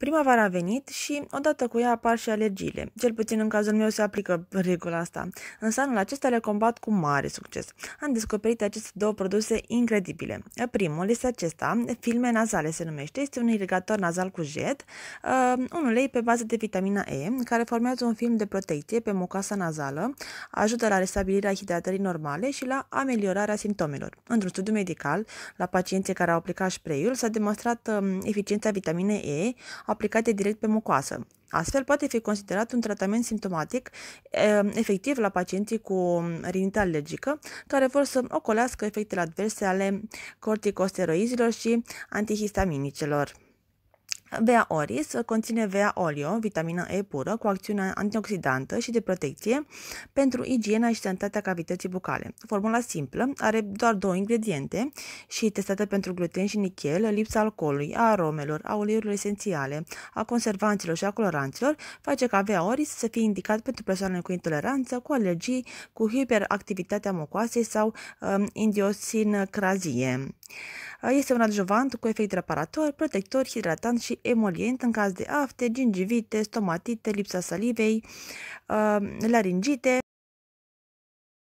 Primăvara a venit și odată cu ea apar și alergiile. Cel puțin în cazul meu se aplică regula asta. Însă anul acesta le combat cu mare succes. Am descoperit aceste două produse incredibile. Primul este acesta, filme nazale se numește, este un irigator nazal cu jet, uh, un ulei pe bază de vitamina E, care formează un film de protecție pe mucoasa nazală, ajută la restabilirea hidratării normale și la ameliorarea simptomelor. Într-un studiu medical, la pacienții care au aplicat spray-ul, s-a demonstrat uh, eficiența vitaminei E, aplicate direct pe mucoasă. Astfel, poate fi considerat un tratament simptomatic ehm, efectiv la pacienții cu rinită alergică care vor să ocolească efectele adverse ale corticosteroizilor și antihistaminicelor. Vea Oris conține vea olio, vitamina E pură, cu acțiune antioxidantă și de protecție pentru igiena și sănătatea cavității bucale. Formula simplă are doar două ingrediente și testată pentru gluten și nichel, lipsa alcoolului, a aromelor, a uleiurilor esențiale, a conservanților și a coloranților, face ca vea Oris să fie indicat pentru persoanele cu intoleranță, cu alergii, cu hiperactivitatea mucoasei sau um, indiosincrazie. Este un adjuvant cu efect reparator, protector, hidratant și emolient în caz de afte, gingivite, stomatite, lipsa salivei, uh, laringite,